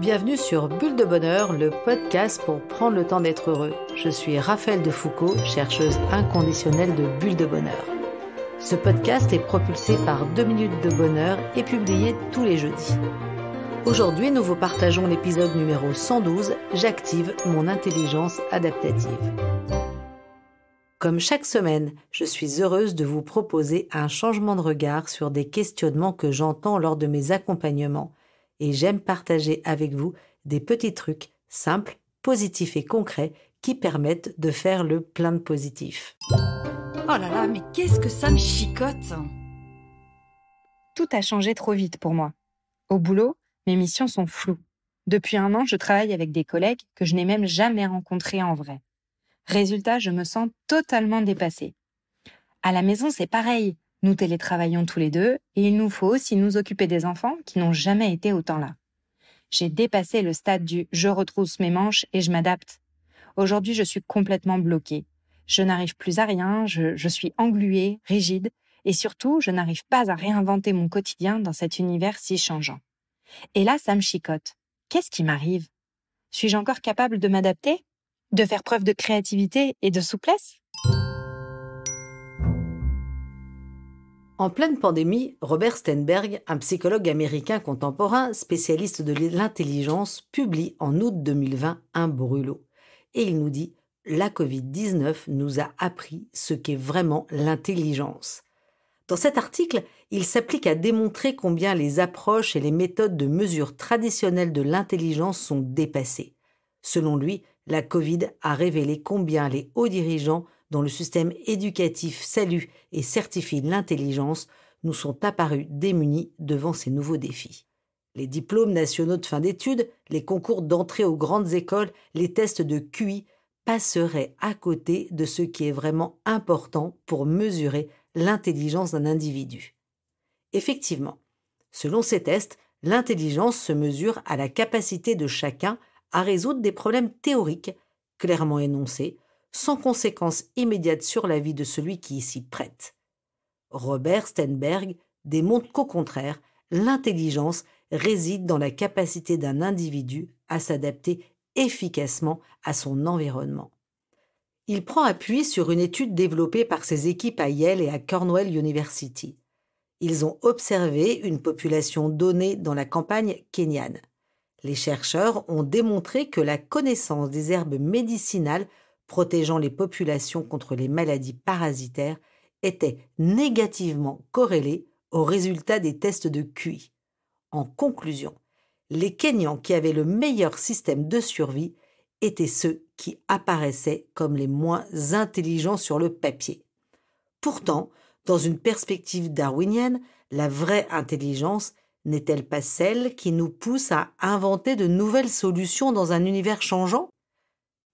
Bienvenue sur Bulle de Bonheur, le podcast pour prendre le temps d'être heureux. Je suis Raphaël de Foucault, chercheuse inconditionnelle de Bulle de Bonheur. Ce podcast est propulsé par 2 minutes de bonheur et publié tous les jeudis. Aujourd'hui, nous vous partageons l'épisode numéro 112, J'active mon intelligence adaptative. Comme chaque semaine, je suis heureuse de vous proposer un changement de regard sur des questionnements que j'entends lors de mes accompagnements et j'aime partager avec vous des petits trucs simples, positifs et concrets qui permettent de faire le plein de positif. Oh là là, mais qu'est-ce que ça me chicote hein. Tout a changé trop vite pour moi. Au boulot, mes missions sont floues. Depuis un an, je travaille avec des collègues que je n'ai même jamais rencontrés en vrai. Résultat, je me sens totalement dépassée. À la maison, c'est pareil. Nous télétravaillons tous les deux et il nous faut aussi nous occuper des enfants qui n'ont jamais été autant là. J'ai dépassé le stade du je retrousse mes manches et je m'adapte. Aujourd'hui, je suis complètement bloquée. Je n'arrive plus à rien, je, suis engluée, rigide, et surtout, je n'arrive pas à réinventer mon quotidien dans cet univers si changeant. Et là, ça me chicote. Qu'est-ce qui m'arrive Suis-je encore capable de m'adapter De faire preuve de créativité et de souplesse En pleine pandémie, Robert Stenberg, un psychologue américain contemporain, spécialiste de l'intelligence, publie en août 2020 un brûlot. Et il nous dit La Covid-19 nous a appris ce qu'est vraiment l'intelligence. Dans cet article, il s'applique à démontrer combien les approches et les méthodes de mesure traditionnelles de l'intelligence sont dépassées. Selon lui, la Covid a révélé combien les hauts dirigeants dont le système éducatif salue et certifie l'intelligence, nous sont apparus démunis devant ces nouveaux défis. Les diplômes nationaux de fin d'études, les concours d'entrée aux grandes écoles, les tests de QI passeraient à côté de ce qui est vraiment important pour mesurer l'intelligence d'un individu. Effectivement, selon ces tests, l'intelligence se mesure à la capacité de chacun à résoudre des problèmes théoriques, clairement énoncés, sans conséquence immédiate sur la vie de celui qui s'y prête. Robert Stenberg démontre qu'au contraire, l'intelligence réside dans la capacité d'un individu à s'adapter efficacement à son environnement. Il prend appui sur une étude développée par ses équipes à Yale et à Cornwall University. Ils ont observé une population donnée dans la campagne kenyane. Les chercheurs ont démontré que la connaissance des herbes médicinales protégeant les populations contre les maladies parasitaires était négativement corrélée aux résultats des tests de QI. En conclusion, les Kenyans qui avaient le meilleur système de survie étaient ceux qui apparaissaient comme les moins intelligents sur le papier. Pourtant, dans une perspective darwinienne, la vraie intelligence n'est-elle pas celle qui nous pousse à inventer de nouvelles solutions dans un univers changeant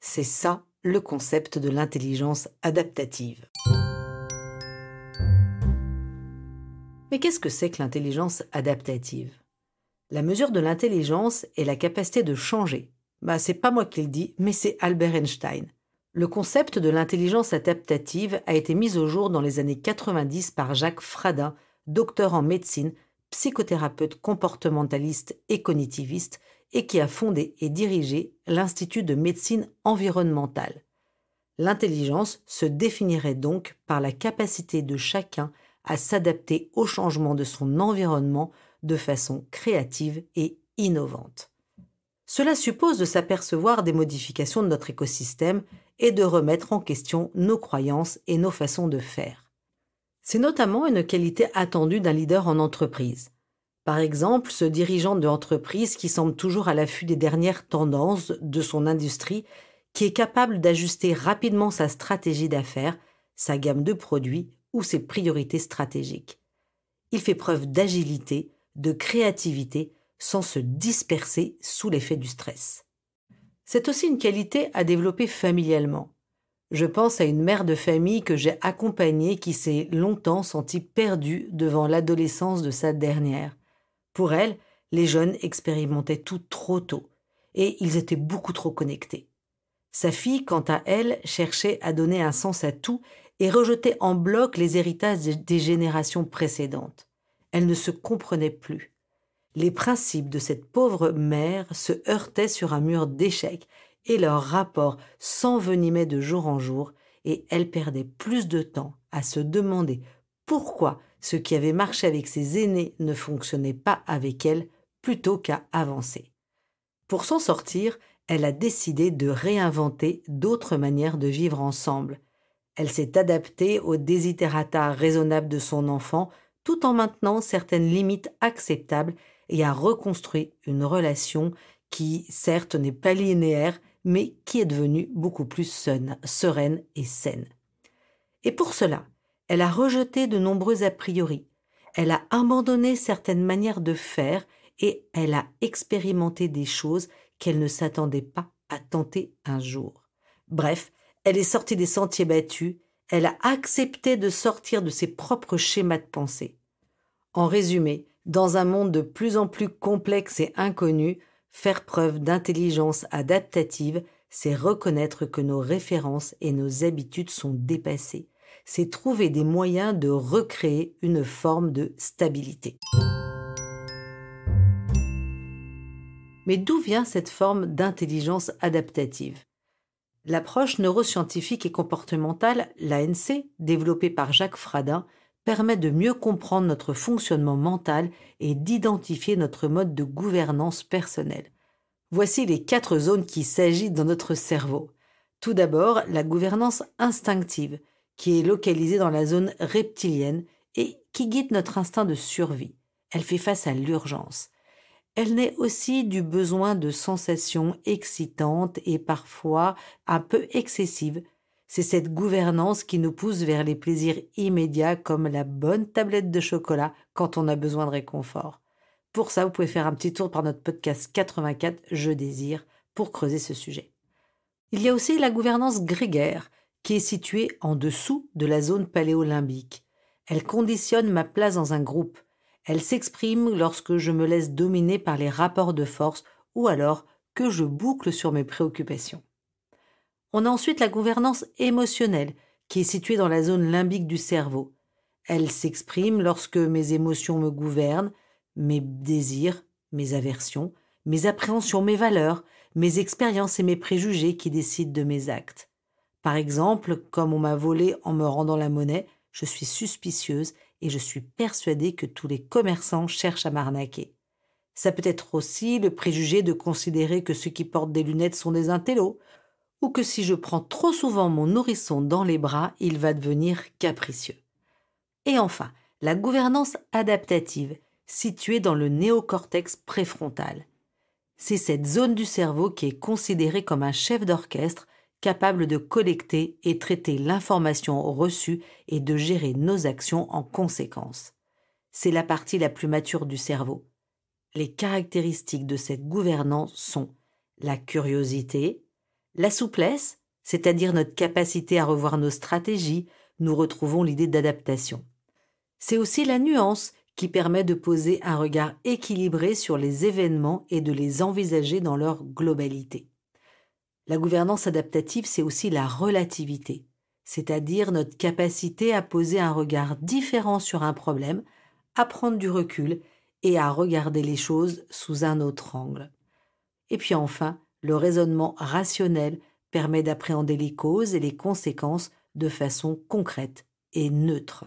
C'est ça le concept de l'intelligence adaptative. Mais qu'est-ce que c'est que l'intelligence adaptative La mesure de l'intelligence est la capacité de changer. Bah, c'est pas moi qui le dis, mais c'est Albert Einstein. Le concept de l'intelligence adaptative a été mis au jour dans les années 90 par Jacques Fradin, docteur en médecine, psychothérapeute comportementaliste et cognitiviste, et qui a fondé et dirigé l'Institut de médecine environnementale. L'intelligence se définirait donc par la capacité de chacun à s'adapter aux changements de son environnement de façon créative et innovante. Cela suppose de s'apercevoir des modifications de notre écosystème et de remettre en question nos croyances et nos façons de faire. C'est notamment une qualité attendue d'un leader en entreprise. Par exemple, ce dirigeant d'entreprise qui semble toujours à l'affût des dernières tendances de son industrie, qui est capable d'ajuster rapidement sa stratégie d'affaires, sa gamme de produits ou ses priorités stratégiques. Il fait preuve d'agilité, de créativité, sans se disperser sous l'effet du stress. C'est aussi une qualité à développer familialement. Je pense à une mère de famille que j'ai accompagnée qui s'est longtemps sentie perdue devant l'adolescence de sa dernière. Pour elle, les jeunes expérimentaient tout trop tôt, et ils étaient beaucoup trop connectés. Sa fille, quant à elle, cherchait à donner un sens à tout et rejetait en bloc les héritages des générations précédentes. Elle ne se comprenait plus. Les principes de cette pauvre mère se heurtaient sur un mur d'échecs et leur rapport s'envenimait de jour en jour et elle perdait plus de temps à se demander pourquoi ce qui avait marché avec ses aînés ne fonctionnait pas avec elle plutôt qu'à avancer. Pour s'en sortir, elle a décidé de réinventer d'autres manières de vivre ensemble. Elle s'est adaptée aux désitérata raisonnables de son enfant tout en maintenant certaines limites acceptables et a reconstruit une relation qui, certes, n'est pas linéaire, mais qui est devenue beaucoup plus sereine et saine. Et pour cela, elle a rejeté de nombreux a priori, elle a abandonné certaines manières de faire et elle a expérimenté des choses qu'elle ne s'attendait pas à tenter un jour. Bref, elle est sortie des sentiers battus, elle a accepté de sortir de ses propres schémas de pensée. En résumé, dans un monde de plus en plus complexe et inconnu, faire preuve d'intelligence adaptative, c'est reconnaître que nos références et nos habitudes sont dépassées, c'est trouver des moyens de recréer une forme de stabilité. Mais d'où vient cette forme d'intelligence adaptative L'approche neuroscientifique et comportementale, l'ANC, développée par Jacques Fradin, permet de mieux comprendre notre fonctionnement mental et d'identifier notre mode de gouvernance personnelle. Voici les quatre zones qui s'agitent dans notre cerveau. Tout d'abord, la gouvernance instinctive, qui est localisée dans la zone reptilienne et qui guide notre instinct de survie. Elle fait face à l'urgence. Elle naît aussi du besoin de sensations excitantes et parfois un peu excessives. C'est cette gouvernance qui nous pousse vers les plaisirs immédiats comme la bonne tablette de chocolat quand on a besoin de réconfort. Pour ça, vous pouvez faire un petit tour par notre podcast 84 Je désire pour creuser ce sujet. Il y a aussi la gouvernance grégaire, qui est située en dessous de la zone paléolimbique. Elle conditionne ma place dans un groupe. Elle s'exprime lorsque je me laisse dominer par les rapports de force ou alors que je boucle sur mes préoccupations. On a ensuite la gouvernance émotionnelle, qui est située dans la zone limbique du cerveau. Elle s'exprime lorsque mes émotions me gouvernent, mes désirs, mes aversions, mes appréhensions, mes valeurs, mes expériences et mes préjugés qui décident de mes actes. Par exemple, comme on m'a volé en me rendant la monnaie, je suis suspicieuse et je suis persuadée que tous les commerçants cherchent à m'arnaquer. Ça peut être aussi le préjugé de considérer que ceux qui portent des lunettes sont des intellos, ou que si je prends trop souvent mon nourrisson dans les bras, il va devenir capricieux. Et enfin, la gouvernance adaptative, située dans le néocortex préfrontal. C'est cette zone du cerveau qui est considérée comme un chef d'orchestre capable de collecter et traiter l'information reçue et de gérer nos actions en conséquence. C'est la partie la plus mature du cerveau. Les caractéristiques de cette gouvernance sont la curiosité, la souplesse, c'est-à-dire notre capacité à revoir nos stratégies, nous retrouvons l'idée d'adaptation. C'est aussi la nuance qui permet de poser un regard équilibré sur les événements et de les envisager dans leur globalité. La gouvernance adaptative, c'est aussi la relativité, c'est-à-dire notre capacité à poser un regard différent sur un problème, à prendre du recul et à regarder les choses sous un autre angle. Et puis enfin, le raisonnement rationnel permet d'appréhender les causes et les conséquences de façon concrète et neutre.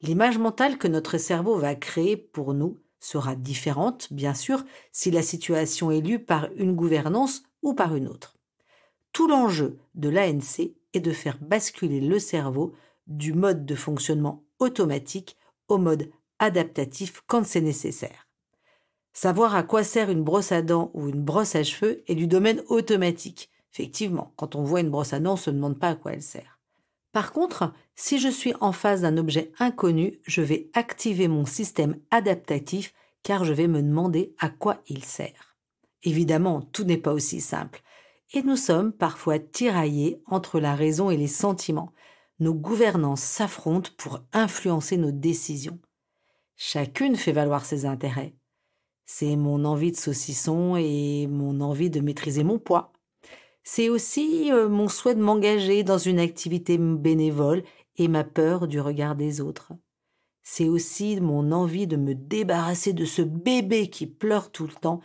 L'image mentale que notre cerveau va créer pour nous sera différente, bien sûr, si la situation est lue par une gouvernance ou par une autre. Tout l'enjeu de l'ANC est de faire basculer le cerveau du mode de fonctionnement automatique au mode adaptatif quand c'est nécessaire. Savoir à quoi sert une brosse à dents ou une brosse à cheveux est du domaine automatique. Effectivement, quand on voit une brosse à dents, on ne se demande pas à quoi elle sert. Par contre, si je suis en face d'un objet inconnu, je vais activer mon système adaptatif car je vais me demander à quoi il sert. Évidemment, tout n'est pas aussi simple. Et nous sommes parfois tiraillés entre la raison et les sentiments. Nos gouvernants s'affrontent pour influencer nos décisions. Chacune fait valoir ses intérêts. C'est mon envie de saucisson et mon envie de maîtriser mon poids. C'est aussi euh, mon souhait de m'engager dans une activité bénévole et ma peur du regard des autres. C'est aussi mon envie de me débarrasser de ce bébé qui pleure tout le temps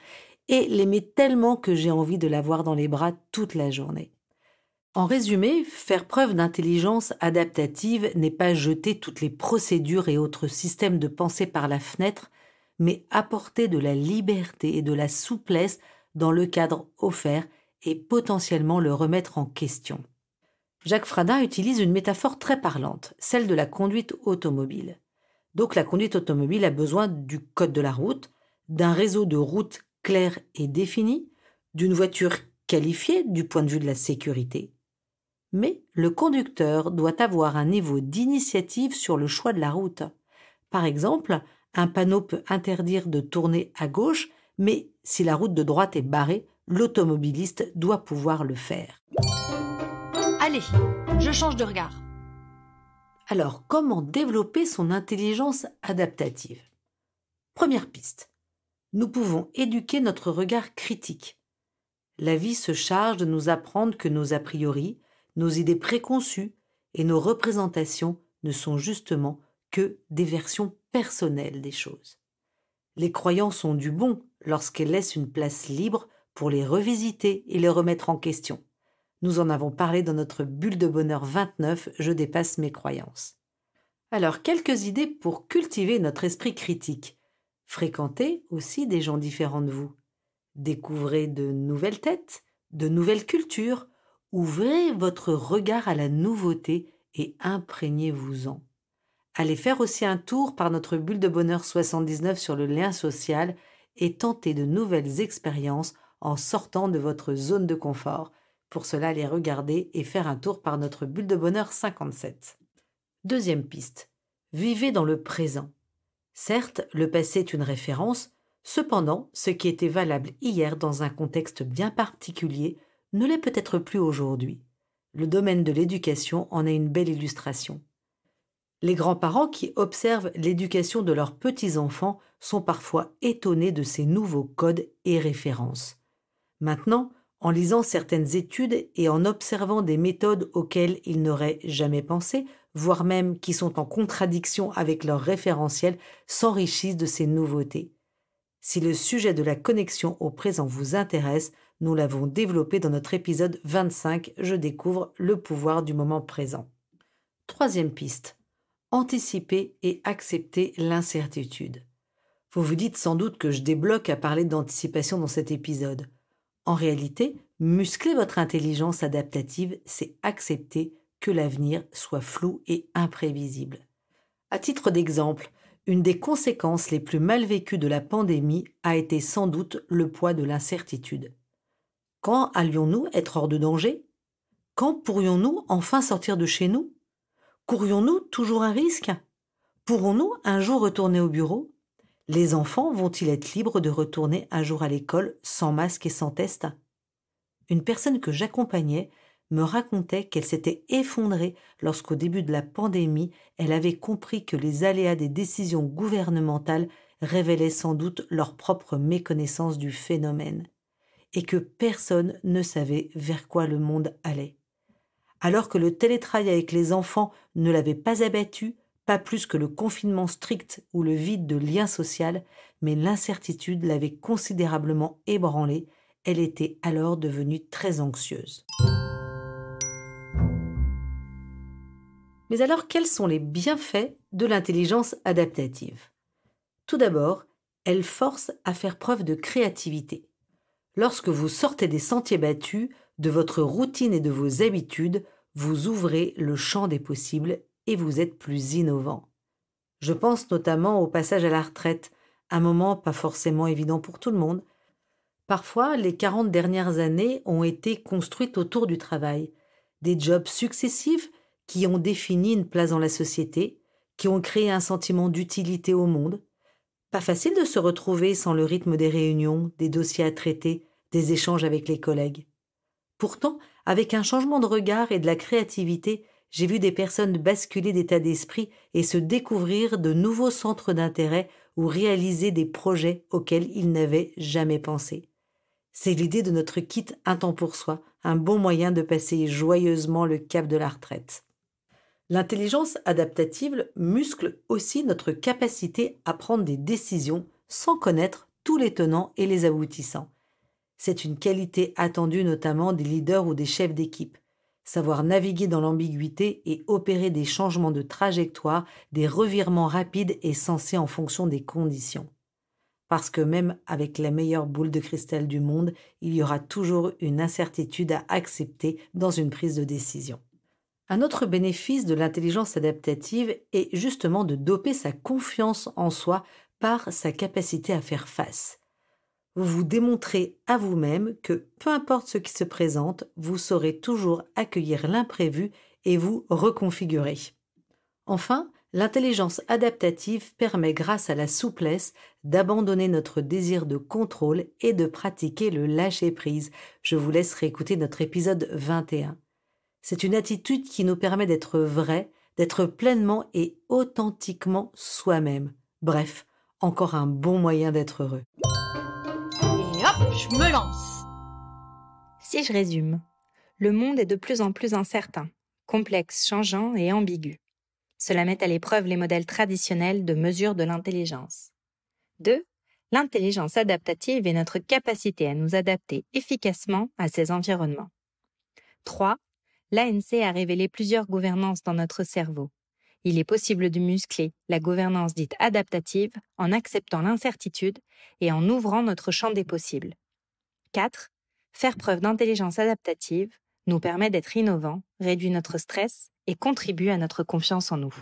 et l'aimer tellement que j'ai envie de l'avoir dans les bras toute la journée. En résumé, faire preuve d'intelligence adaptative n'est pas jeter toutes les procédures et autres systèmes de pensée par la fenêtre, mais apporter de la liberté et de la souplesse dans le cadre offert et potentiellement le remettre en question. Jacques Fradin utilise une métaphore très parlante, celle de la conduite automobile. Donc la conduite automobile a besoin du code de la route, d'un réseau de routes claire et définie d'une voiture qualifiée du point de vue de la sécurité. Mais le conducteur doit avoir un niveau d'initiative sur le choix de la route. Par exemple, un panneau peut interdire de tourner à gauche, mais si la route de droite est barrée, l'automobiliste doit pouvoir le faire. Allez, je change de regard. Alors, comment développer son intelligence adaptative Première piste, nous pouvons éduquer notre regard critique. La vie se charge de nous apprendre que nos a priori, nos idées préconçues et nos représentations ne sont justement que des versions personnelles des choses. Les croyances sont du bon lorsqu'elles laissent une place libre pour les revisiter et les remettre en question. Nous en avons parlé dans notre bulle de bonheur 29, Je dépasse mes croyances. Alors quelques idées pour cultiver notre esprit critique. Fréquentez aussi des gens différents de vous. Découvrez de nouvelles têtes, de nouvelles cultures. Ouvrez votre regard à la nouveauté et imprégnez-vous-en. Allez faire aussi un tour par notre bulle de bonheur 79 sur le lien social et tentez de nouvelles expériences en sortant de votre zone de confort. Pour cela, allez regarder et faire un tour par notre bulle de bonheur 57. Deuxième piste. Vivez dans le présent. Certes, le passé est une référence, cependant, ce qui était valable hier dans un contexte bien particulier ne l'est peut-être plus aujourd'hui. Le domaine de l'éducation en est une belle illustration. Les grands-parents qui observent l'éducation de leurs petits-enfants sont parfois étonnés de ces nouveaux codes et références. Maintenant, en lisant certaines études et en observant des méthodes auxquelles ils n'auraient jamais pensé, voire même qui sont en contradiction avec leur référentiel, s'enrichissent de ces nouveautés. Si le sujet de la connexion au présent vous intéresse, nous l'avons développé dans notre épisode 25 Je découvre le pouvoir du moment présent. Troisième piste. Anticiper et accepter l'incertitude. Vous vous dites sans doute que je débloque à parler d'anticipation dans cet épisode. En réalité, muscler votre intelligence adaptative, c'est accepter que l'avenir soit flou et imprévisible. À titre d'exemple, une des conséquences les plus mal vécues de la pandémie a été sans doute le poids de l'incertitude. Quand allions-nous être hors de danger Quand pourrions-nous enfin sortir de chez nous Courions-nous toujours un risque Pourrons-nous un jour retourner au bureau les enfants vont-ils être libres de retourner un jour à l'école sans masque et sans test Une personne que j'accompagnais me racontait qu'elle s'était effondrée lorsqu'au début de la pandémie, elle avait compris que les aléas des décisions gouvernementales révélaient sans doute leur propre méconnaissance du phénomène, et que personne ne savait vers quoi le monde allait. Alors que le télétravail avec les enfants ne l'avait pas abattu, pas plus que le confinement strict ou le vide de lien social, mais l'incertitude l'avait considérablement ébranlée, elle était alors devenue très anxieuse. Mais alors quels sont les bienfaits de l'intelligence adaptative Tout d'abord, elle force à faire preuve de créativité. Lorsque vous sortez des sentiers battus, de votre routine et de vos habitudes, vous ouvrez le champ des possibles et vous êtes plus innovant. Je pense notamment au passage à la retraite, un moment pas forcément évident pour tout le monde. Parfois, les 40 dernières années ont été construites autour du travail, des jobs successifs qui ont défini une place dans la société, qui ont créé un sentiment d'utilité au monde. Pas facile de se retrouver sans le rythme des réunions, des dossiers à traiter, des échanges avec les collègues. Pourtant, avec un changement de regard et de la créativité, j'ai vu des personnes basculer d'état d'esprit et se découvrir de nouveaux centres d'intérêt ou réaliser des projets auxquels ils n'avaient jamais pensé. C'est l'idée de notre kit un temps pour soi, un bon moyen de passer joyeusement le cap de la retraite. L'intelligence adaptative muscle aussi notre capacité à prendre des décisions sans connaître tous les tenants et les aboutissants. C'est une qualité attendue notamment des leaders ou des chefs d'équipe savoir naviguer dans l'ambiguïté et opérer des changements de trajectoire, des revirements rapides et sensés en fonction des conditions. Parce que même avec la meilleure boule de cristal du monde, il y aura toujours une incertitude à accepter dans une prise de décision. Un autre bénéfice de l'intelligence adaptative est justement de doper sa confiance en soi par sa capacité à faire face vous vous démontrez à vous-même que peu importe ce qui se présente, vous saurez toujours accueillir l'imprévu et vous reconfigurer. Enfin, l'intelligence adaptative permet grâce à la souplesse d'abandonner notre désir de contrôle et de pratiquer le lâcher-prise. Je vous laisserai écouter notre épisode 21. C'est une attitude qui nous permet d'être vrai, d'être pleinement et authentiquement soi-même. Bref, encore un bon moyen d'être heureux je me lance. Si je résume, le monde est de plus en plus incertain, complexe, changeant et ambigu. Cela met à l'épreuve les modèles traditionnels de mesure de l'intelligence. 2. L'intelligence adaptative est notre capacité à nous adapter efficacement à ces environnements. 3. L'ANC a révélé plusieurs gouvernances dans notre cerveau. Il est possible de muscler la gouvernance dite adaptative en acceptant l'incertitude et en ouvrant notre champ des possibles. 4. Faire preuve d'intelligence adaptative nous permet d'être innovants, réduit notre stress et contribue à notre confiance en nous.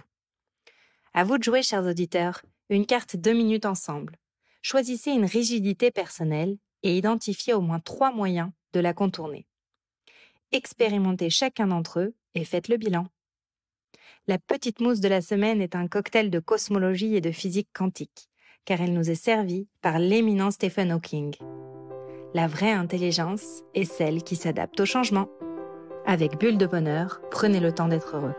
À vous de jouer, chers auditeurs, une carte 2 minutes ensemble. Choisissez une rigidité personnelle et identifiez au moins trois moyens de la contourner. Expérimentez chacun d'entre eux et faites le bilan. La petite mousse de la semaine est un cocktail de cosmologie et de physique quantique, car elle nous est servie par l'éminent Stephen Hawking. La vraie intelligence est celle qui s'adapte au changement. Avec Bulle de Bonheur, prenez le temps d'être heureux.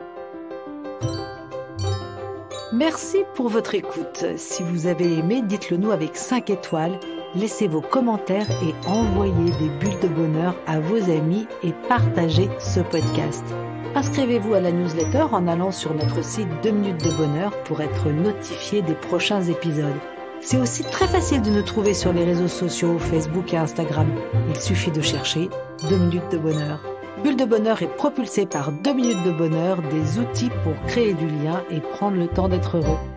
Merci pour votre écoute. Si vous avez aimé, dites-le nous avec 5 étoiles, laissez vos commentaires et envoyez des bulles de bonheur à vos amis et partagez ce podcast. Inscrivez-vous à la newsletter en allant sur notre site 2 minutes de bonheur pour être notifié des prochains épisodes. C'est aussi très facile de nous trouver sur les réseaux sociaux, Facebook et Instagram. Il suffit de chercher 2 minutes de bonheur. Bulle de bonheur est propulsée par 2 minutes de bonheur, des outils pour créer du lien et prendre le temps d'être heureux.